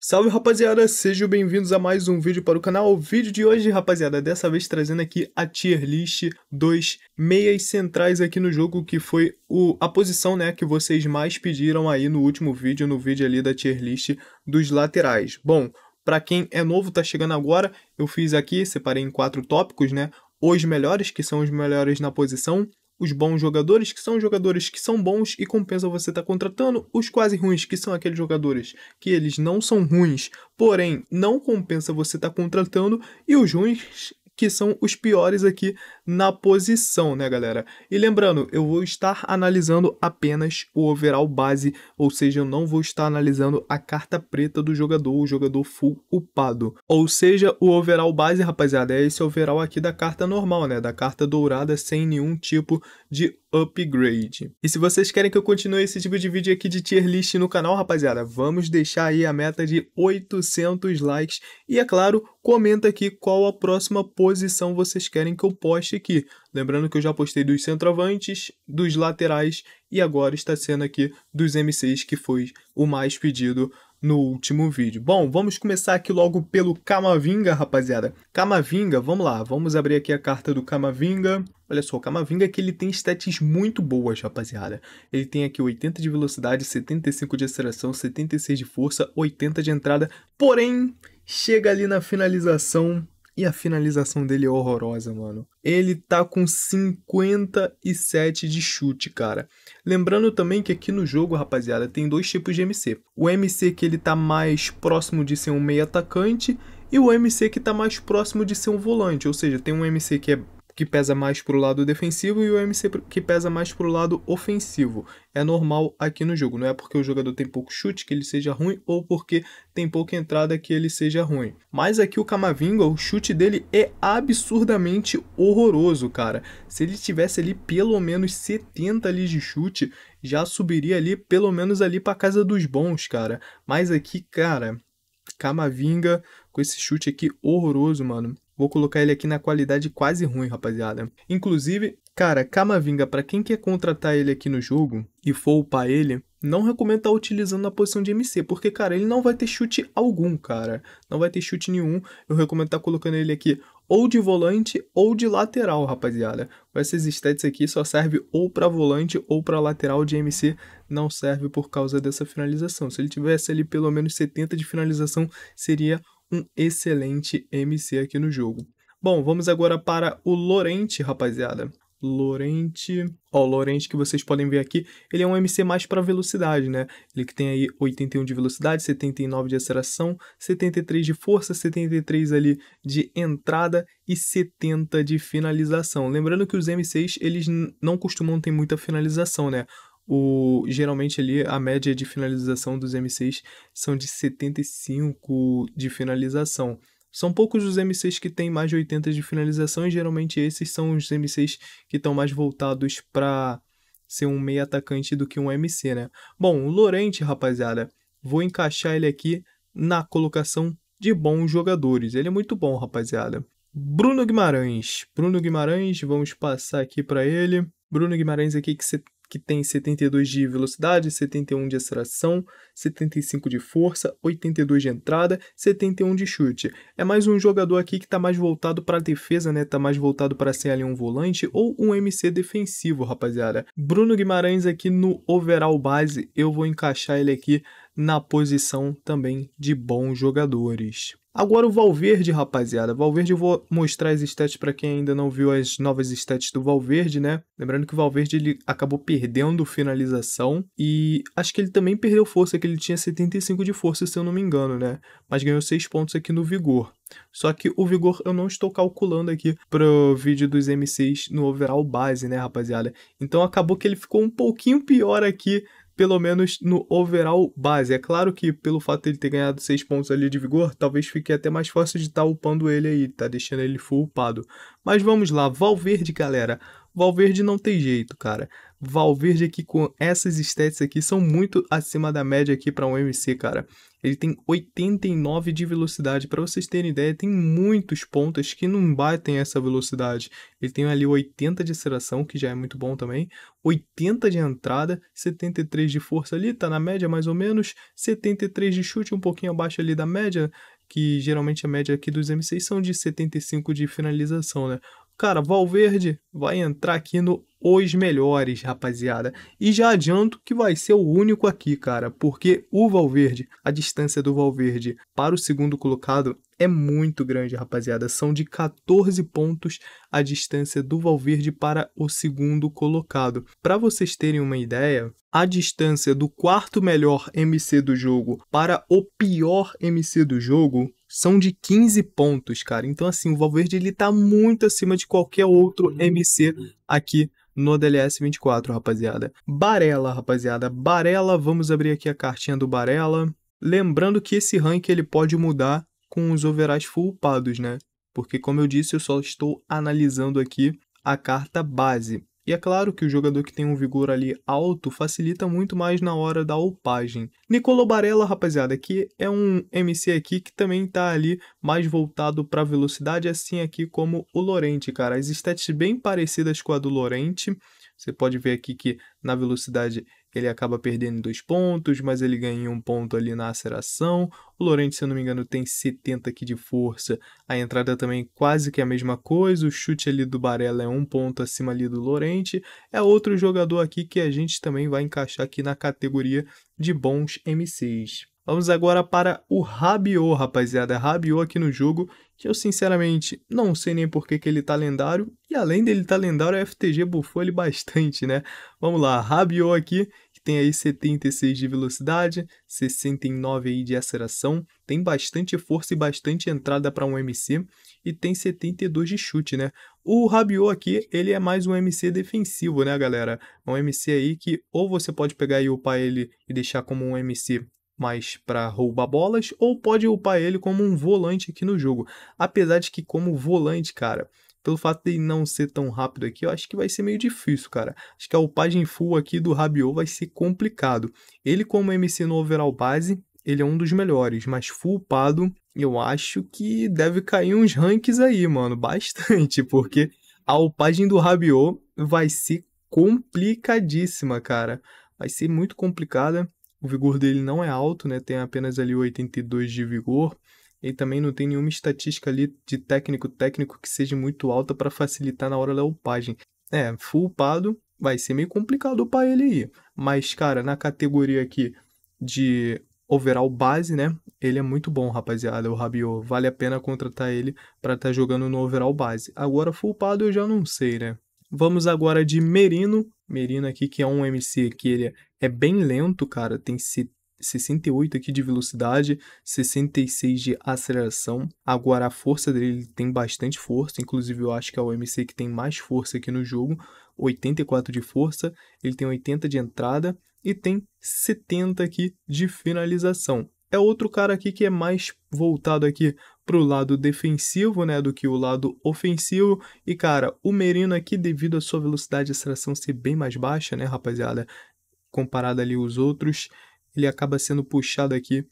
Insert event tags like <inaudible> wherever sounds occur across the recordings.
Salve rapaziada, sejam bem-vindos a mais um vídeo para o canal. O vídeo de hoje, rapaziada, é dessa vez trazendo aqui a tier list dos meias centrais aqui no jogo, que foi o, a posição né, que vocês mais pediram aí no último vídeo, no vídeo ali da tier list dos laterais. Bom, para quem é novo, tá chegando agora, eu fiz aqui, separei em quatro tópicos, né? Os melhores, que são os melhores na posição, os bons jogadores, que são jogadores que são bons e compensa você estar tá contratando, os quase ruins, que são aqueles jogadores que eles não são ruins, porém não compensa você estar tá contratando, e os ruins que são os piores aqui na posição, né, galera? E lembrando, eu vou estar analisando apenas o overall base, ou seja, eu não vou estar analisando a carta preta do jogador, o jogador full upado. Ou seja, o overall base, rapaziada, é esse overall aqui da carta normal, né, da carta dourada sem nenhum tipo de upgrade. E se vocês querem que eu continue esse tipo de vídeo aqui de tier list no canal, rapaziada, vamos deixar aí a meta de 800 likes. E é claro, comenta aqui qual a próxima posição vocês querem que eu poste aqui. Lembrando que eu já postei dos centroavantes, dos laterais e agora está sendo aqui dos MCs que foi o mais pedido no último vídeo. Bom, vamos começar aqui logo pelo Camavinga, rapaziada. Camavinga, vamos lá, vamos abrir aqui a carta do Camavinga. Olha só, o Camavinga que ele tem stats muito boas, rapaziada. Ele tem aqui 80 de velocidade, 75 de aceleração, 76 de força, 80 de entrada, porém chega ali na finalização e a finalização dele é horrorosa, mano. Ele tá com 57 de chute, cara. Lembrando também que aqui no jogo, rapaziada, tem dois tipos de MC. O MC que ele tá mais próximo de ser um meio atacante e o MC que tá mais próximo de ser um volante, ou seja, tem um MC que é que pesa mais para o lado defensivo e o MC que pesa mais para o lado ofensivo. É normal aqui no jogo, não é porque o jogador tem pouco chute que ele seja ruim ou porque tem pouca entrada que ele seja ruim. Mas aqui o Camavinga, o chute dele é absurdamente horroroso, cara. Se ele tivesse ali pelo menos 70 ali de chute, já subiria ali pelo menos ali para casa dos bons, cara. Mas aqui, cara, Camavinga com esse chute aqui horroroso, mano. Vou colocar ele aqui na qualidade quase ruim, rapaziada. Inclusive, cara, Camavinga, para quem quer contratar ele aqui no jogo e for upar ele, não recomendo estar tá utilizando na posição de MC, porque, cara, ele não vai ter chute algum, cara. Não vai ter chute nenhum. Eu recomendo estar tá colocando ele aqui ou de volante ou de lateral, rapaziada. Com essas stats aqui só serve ou para volante ou para lateral de MC, não serve por causa dessa finalização. Se ele tivesse ali pelo menos 70 de finalização, seria um excelente MC aqui no jogo. Bom, vamos agora para o Lorente, rapaziada. Lorente. Ó, Lorente que vocês podem ver aqui, ele é um MC mais para velocidade, né? Ele que tem aí 81 de velocidade, 79 de aceleração, 73 de força, 73 ali de entrada e 70 de finalização. Lembrando que os MCs, eles não costumam ter muita finalização, né? o, geralmente ali a média de finalização dos M6 são de 75 de finalização. São poucos os M6 que têm mais de 80 de finalização e geralmente esses são os M6 que estão mais voltados para ser um meio atacante do que um MC, né? Bom, o Lorente, rapaziada, vou encaixar ele aqui na colocação de bons jogadores. Ele é muito bom, rapaziada. Bruno Guimarães. Bruno Guimarães, vamos passar aqui para ele. Bruno Guimarães aqui que que tem 72 de velocidade, 71 de aceleração, 75 de força, 82 de entrada, 71 de chute. É mais um jogador aqui que está mais voltado para a defesa, né? Está mais voltado para ser ali um volante ou um MC defensivo, rapaziada. Bruno Guimarães aqui no overall base, eu vou encaixar ele aqui na posição também de bons jogadores. Agora o Valverde, rapaziada. Valverde, eu vou mostrar as stats para quem ainda não viu as novas stats do Valverde, né? Lembrando que o Valverde ele acabou perdendo finalização e acho que ele também perdeu força, que ele tinha 75 de força, se eu não me engano, né? Mas ganhou 6 pontos aqui no Vigor. Só que o vigor eu não estou calculando aqui pro vídeo dos M6 no overall base, né, rapaziada? Então acabou que ele ficou um pouquinho pior aqui pelo menos no overall base. É claro que pelo fato de ele ter ganhado 6 pontos ali de vigor, talvez fique até mais fácil de estar tá upando ele aí, tá deixando ele full upado. Mas vamos lá, Valverde, galera. Valverde não tem jeito, cara. Valverde aqui com essas estéticas aqui são muito acima da média aqui para um MC, cara. Ele tem 89 de velocidade. Para vocês terem ideia, tem muitos pontas que não batem essa velocidade. Ele tem ali 80 de aceleração, que já é muito bom também. 80 de entrada, 73 de força ali, tá na média mais ou menos. 73 de chute, um pouquinho abaixo ali da média que geralmente a média aqui dos MCs são de 75 de finalização, né? cara, Valverde vai entrar aqui no Os Melhores, rapaziada. E já adianto que vai ser o único aqui, cara, porque o Valverde, a distância do Valverde para o segundo colocado é muito grande, rapaziada. São de 14 pontos a distância do Valverde para o segundo colocado. Para vocês terem uma ideia, a distância do quarto melhor MC do jogo para o pior MC do jogo são de 15 pontos, cara. Então assim, o Valverde ele tá muito acima de qualquer outro MC aqui no DLS 24, rapaziada. Barela, rapaziada. Barela, vamos abrir aqui a cartinha do Barela. Lembrando que esse rank ele pode mudar com os overais fulpados, né? Porque, como eu disse, eu só estou analisando aqui a carta base. E é claro que o jogador que tem um vigor ali alto facilita muito mais na hora da upagem. Nicolo Barella, rapaziada, que é um MC aqui que também tá ali mais voltado para velocidade, assim aqui como o Lorente, cara. As stats bem parecidas com a do Lorente. Você pode ver aqui que na velocidade ele acaba perdendo dois pontos, mas ele ganha um ponto ali na aceleração. O Lorente, se eu não me engano, tem 70 aqui de força. A entrada também quase que é a mesma coisa. O chute ali do Barella é um ponto acima ali do Lorente. É outro jogador aqui que a gente também vai encaixar aqui na categoria de bons MCs. Vamos agora para o Rabiot, rapaziada. É Rabiot aqui no jogo, que eu sinceramente não sei nem por que, que ele tá lendário. E além dele tá lendário, a FTG bufou ele <laughs> bastante, né? Vamos lá, Rabiot aqui, que tem aí 76 de velocidade, 69 aí de aceleração, tem bastante força e bastante entrada para um MC e tem 72 de chute, né? O Rabiot aqui, ele é mais um MC defensivo, né, galera? um MC aí que ou você pode pegar e upar ele e deixar como um MC mais para roubar bolas, ou pode upar ele como um volante aqui no jogo. Apesar de que como volante, cara, pelo fato de não ser tão rápido aqui, eu acho que vai ser meio difícil, cara. Acho que a upagem full aqui do Rabiot vai ser complicado. Ele como MC no overall base, ele é um dos melhores, mas full upado, eu acho que deve cair uns ranks aí, mano, <laughs> bastante, porque a upagem do Rabiot vai ser complicadíssima, cara. Vai ser muito complicada o vigor dele não é alto, né? Tem apenas ali 82 de vigor. E também não tem nenhuma estatística ali de técnico técnico que seja muito alta para facilitar na hora da upagem. É, full upado vai ser meio complicado upar ele aí. Mas, cara, na categoria aqui de overall base, né? Ele é muito bom, rapaziada, o Rabiot. Vale a pena contratar ele para estar tá jogando no overall base. Agora, fulpado eu já não sei, né? Vamos agora de Merino. Merino aqui, que é um MC que ele é é bem lento, cara. Tem 68 aqui de velocidade, 66 de aceleração. Agora a força dele tem bastante força, inclusive eu acho que é o MC que tem mais força aqui no jogo, 84 de força, ele tem 80 de entrada e tem 70 aqui de finalização. É outro cara aqui que é mais voltado aqui para o lado defensivo, né, do que o lado ofensivo. E cara, o Merino aqui devido à sua velocidade de aceleração ser bem mais baixa, né, rapaziada, comparado ali os outros, ele acaba sendo puxado aqui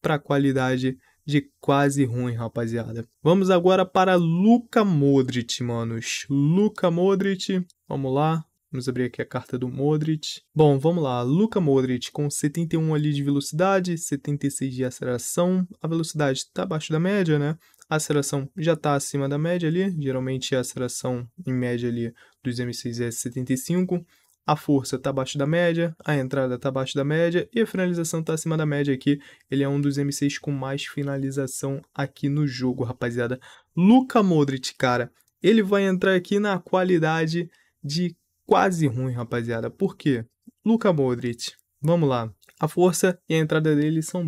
para qualidade de quase ruim, rapaziada. Vamos agora para Luca Modric, manos. Luca Modric, vamos lá. Vamos abrir aqui a carta do Modric. Bom, vamos lá. Luca Modric com 71 ali de velocidade, 76 de aceleração. A velocidade está abaixo da média, né? A aceleração já está acima da média ali. Geralmente a aceleração em média ali dos M6 é 75 a força está abaixo da média, a entrada está abaixo da média e a finalização está acima da média aqui. Ele é um dos MCs com mais finalização aqui no jogo, rapaziada. Luka Modric, cara, ele vai entrar aqui na qualidade de quase ruim, rapaziada. Por quê? Luka Modric, vamos lá. A força e a entrada dele são,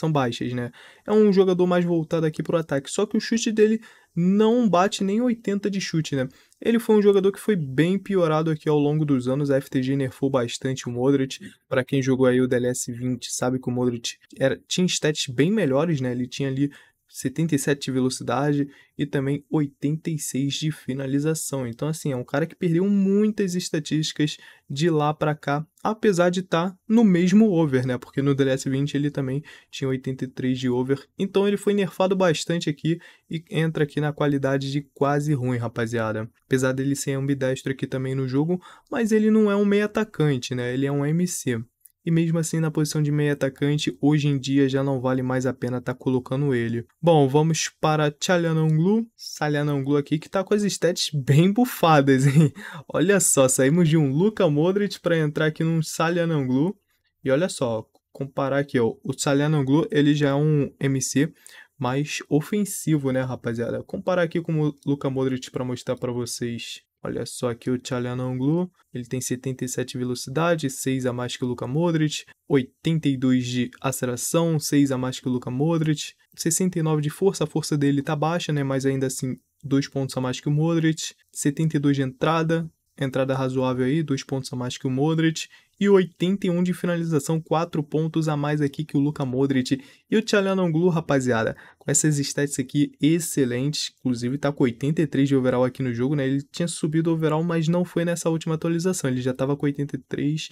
são baixas, né? É um jogador mais voltado aqui para o ataque, só que o chute dele não bate nem 80 de chute, né? Ele foi um jogador que foi bem piorado aqui ao longo dos anos, a FTG nerfou bastante o Modric, para quem jogou aí o DLS 20 sabe que o Modric era, tinha stats bem melhores, né? Ele tinha ali 77 de velocidade e também 86 de finalização. Então, assim, é um cara que perdeu muitas estatísticas de lá para cá, apesar de estar tá no mesmo over, né? Porque no DLS20 ele também tinha 83 de over. Então, ele foi nerfado bastante aqui e entra aqui na qualidade de quase ruim, rapaziada. Apesar dele ser ambidestro aqui também no jogo, mas ele não é um meio atacante, né? Ele é um MC e mesmo assim na posição de meio atacante, hoje em dia já não vale mais a pena estar tá colocando ele. Bom, vamos para Tchalhanonglu, Salhanonglu aqui, que está com as stats bem bufadas, <laughs> hein? Olha só, saímos de um Luka Modric para entrar aqui num Salhanonglu, e olha só, comparar aqui, ó, o Salhanonglu, ele já é um MC mais ofensivo, né, rapaziada? Comparar aqui com o Luka Modric para mostrar para vocês Olha só aqui o Chalanonglu, ele tem 77 velocidade, 6 a mais que o Luka Modric, 82 de aceleração, 6 a mais que o Luka Modric, 69 de força, a força dele tá baixa, né, mas ainda assim 2 pontos a mais que o Modric, 72 de entrada, entrada razoável aí, 2 pontos a mais que o Modric, e 81 de finalização, 4 pontos a mais aqui que o Luka Modric e o Tchalanoglu, rapaziada. Com essas stats aqui excelentes, inclusive tá com 83 de overall aqui no jogo, né? Ele tinha subido o overall, mas não foi nessa última atualização, ele já tava com 83,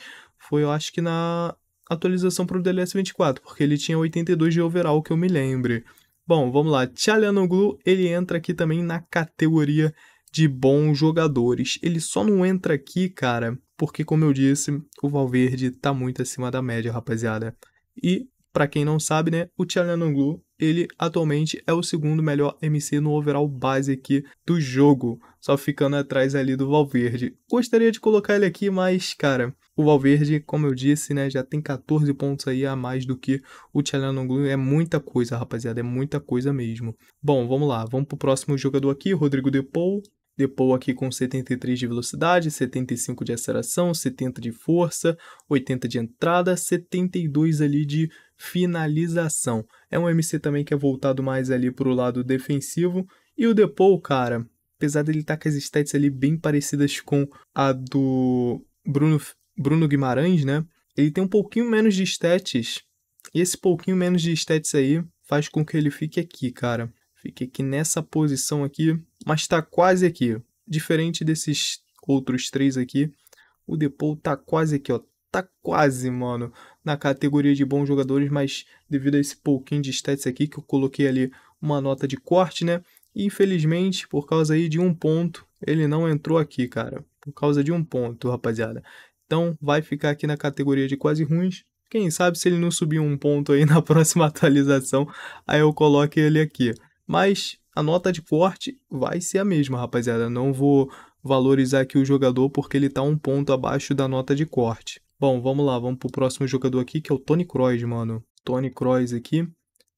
foi eu acho que na atualização pro DLS24, porque ele tinha 82 de overall, que eu me lembre. Bom, vamos lá, Tchalanoglu, ele entra aqui também na categoria de bons jogadores. Ele só não entra aqui, cara, porque como eu disse, o Valverde tá muito acima da média, rapaziada. E para quem não sabe, né, o Chalanoglu, ele atualmente é o segundo melhor MC no overall base aqui do jogo, só ficando atrás ali do Valverde. Gostaria de colocar ele aqui, mas cara, o Valverde, como eu disse, né, já tem 14 pontos aí a mais do que o Chalanoglu, é muita coisa, rapaziada, é muita coisa mesmo. Bom, vamos lá, vamos pro próximo jogador aqui, Rodrigo Depou, depou aqui com 73 de velocidade, 75 de aceleração, 70 de força, 80 de entrada, 72 ali de finalização. É um MC também que é voltado mais ali para o lado defensivo. E o Depou, cara, apesar dele estar tá com as stats ali bem parecidas com a do Bruno, Bruno Guimarães, né? Ele tem um pouquinho menos de stats. E esse pouquinho menos de stats aí faz com que ele fique aqui, cara. Fique aqui nessa posição aqui, mas está quase aqui. Diferente desses outros três aqui, o Depou tá quase aqui, ó. Tá quase, mano, na categoria de bons jogadores, mas devido a esse pouquinho de stats aqui, que eu coloquei ali uma nota de corte, né? Infelizmente, por causa aí de um ponto, ele não entrou aqui, cara. Por causa de um ponto, rapaziada. Então, vai ficar aqui na categoria de quase ruins. Quem sabe se ele não subir um ponto aí <laughs> na próxima atualização, aí eu coloque ele aqui. Mas a nota de corte vai ser a mesma, rapaziada. Não vou valorizar aqui o jogador porque ele está um ponto abaixo da nota de corte. Bom, vamos lá, vamos pro próximo jogador aqui, que é o Tony Kroos, mano. Tony Kroos aqui.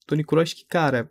Tony Kroos que, cara,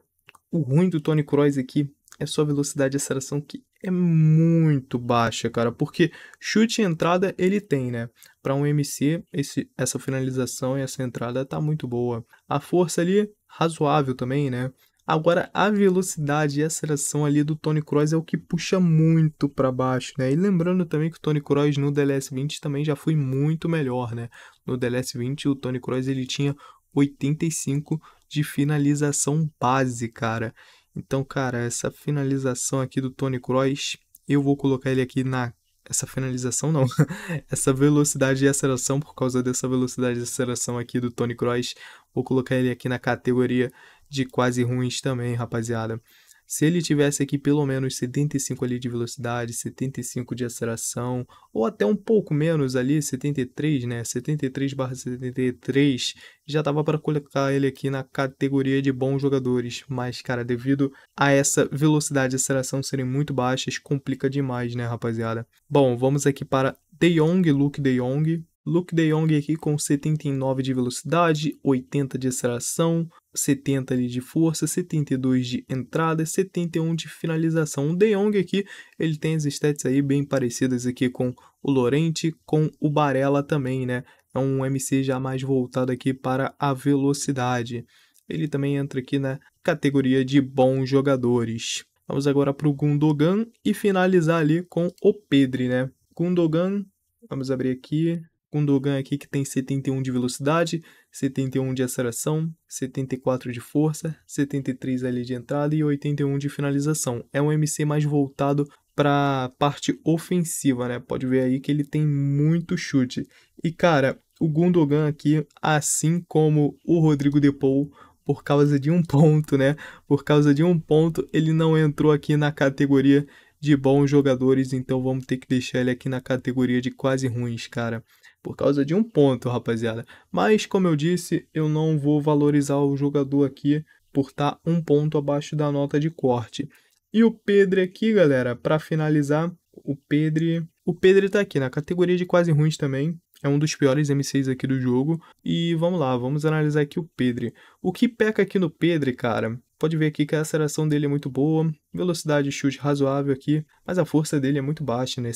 o ruim do Tony Kroos aqui é sua velocidade de aceleração que é muito baixa, cara, porque chute e entrada ele tem, né? Para um MC, esse, essa finalização e essa entrada tá muito boa. A força ali, razoável também, né? Agora, a velocidade e a aceleração ali do Tony Cross é o que puxa muito para baixo, né? E lembrando também que o Tony Cross no DLS20 também já foi muito melhor, né? No DLS20, o Tony Cross ele tinha 85 de finalização base, cara. Então, cara, essa finalização aqui do Tony Cross, eu vou colocar ele aqui na essa finalização não, <laughs> essa velocidade de aceleração, por causa dessa velocidade de aceleração aqui do Tony Cross, vou colocar ele aqui na categoria de quase ruins também, rapaziada. Se ele tivesse aqui pelo menos 75 ali de velocidade, 75 de aceleração, ou até um pouco menos ali, 73, né? 73 barra 73, já dava para colocar ele aqui na categoria de bons jogadores. Mas, cara, devido a essa velocidade e aceleração serem muito baixas, complica demais, né, rapaziada? Bom, vamos aqui para De Jong, Luke De Jong. Luke De Jong aqui com 79 de velocidade, 80 de aceleração, 70 ali de força, 72 de entrada, 71 de finalização. O De Jong aqui, ele tem as stats aí bem parecidas aqui com o Lorente, com o Barella também, né? É um MC já mais voltado aqui para a velocidade. Ele também entra aqui na categoria de bons jogadores. Vamos agora para o Gundogan e finalizar ali com o Pedri, né? Gundogan, vamos abrir aqui, Gundogan aqui que tem 71 de velocidade, 71 de aceleração, 74 de força, 73 ali de entrada e 81 de finalização. É um MC mais voltado para a parte ofensiva, né? Pode ver aí que ele tem muito chute. E cara, o Gundogan aqui, assim como o Rodrigo Paul, por causa de um <laughs> ponto, né? Por causa de um ponto, ele não entrou aqui na categoria de bons jogadores, então vamos ter que deixar ele aqui na categoria de quase ruins, cara por causa de um ponto, rapaziada. Mas, como eu disse, eu não vou valorizar o jogador aqui por estar tá um ponto abaixo da nota de corte. E o Pedro aqui, galera, para finalizar, o Pedro... O Pedro tá aqui na categoria de quase ruins também, é um dos piores MCs aqui do jogo. E vamos lá, vamos analisar aqui o Pedre. O que peca aqui no Pedre, cara? Pode ver aqui que a aceleração dele é muito boa, velocidade de chute razoável aqui, mas a força dele é muito baixa, né?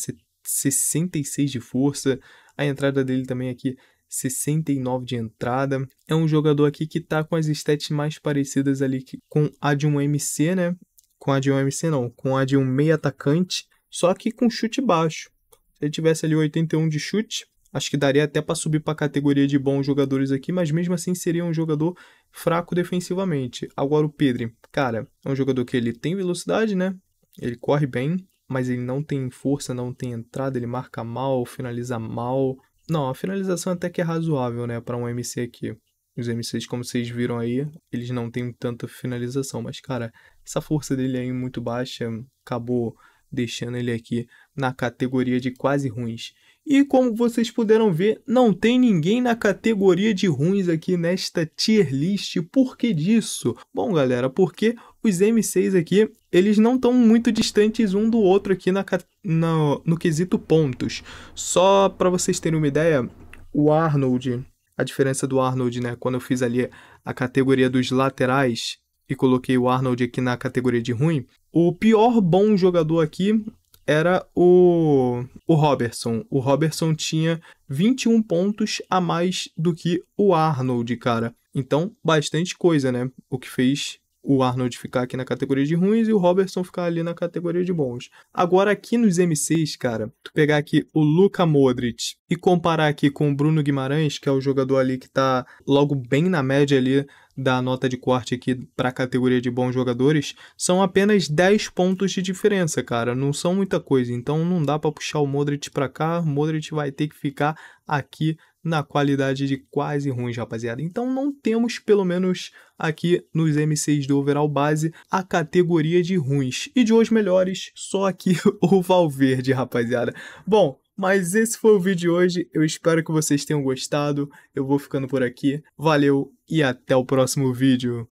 66 de força. A entrada dele também aqui 69 de entrada. É um jogador aqui que tá com as stats mais parecidas ali com a de um MC, né? Com a de um MC não, com a de um meio atacante, só que com chute baixo. Se ele tivesse ali 81 de chute, acho que daria até para subir para a categoria de bons jogadores aqui, mas mesmo assim seria um jogador fraco defensivamente. Agora o Pedro, cara, é um jogador que ele tem velocidade, né? Ele corre bem, mas ele não tem força, não tem entrada, ele marca mal, finaliza mal. Não, a finalização até que é razoável, né, para um MC aqui. Os MCs, como vocês viram aí, eles não têm tanta finalização, mas cara, essa força dele aí muito baixa acabou deixando ele aqui na categoria de quase ruins. E como vocês puderam ver, não tem ninguém na categoria de ruins aqui nesta tier list. Por que disso? Bom, galera, porque os M6 aqui, eles não estão muito distantes um do outro aqui na, no, no quesito pontos. Só para vocês terem uma ideia, o Arnold, a diferença do Arnold, né, quando eu fiz ali a categoria dos laterais e coloquei o Arnold aqui na categoria de ruim, o pior bom jogador aqui era o, o Robertson. O Robertson tinha 21 pontos a mais do que o Arnold, cara. Então, bastante coisa, né? O que fez o Arnold ficar aqui na categoria de ruins e o Robertson ficar ali na categoria de bons. Agora, aqui nos M6, cara, tu pegar aqui o Luca Modric e comparar aqui com o Bruno Guimarães, que é o jogador ali que tá logo bem na média ali da nota de corte aqui para a categoria de bons jogadores, são apenas 10 pontos de diferença, cara. Não são muita coisa. Então não dá para puxar o Modric para cá. O Modric vai ter que ficar aqui na qualidade de quase ruins, rapaziada. Então não temos, pelo menos aqui nos M6 do overall base, a categoria de ruins. E de hoje melhores, só aqui <laughs> o Valverde, rapaziada. Bom, mas esse foi o vídeo de hoje. Eu espero que vocês tenham gostado. Eu vou ficando por aqui. Valeu e até o próximo vídeo.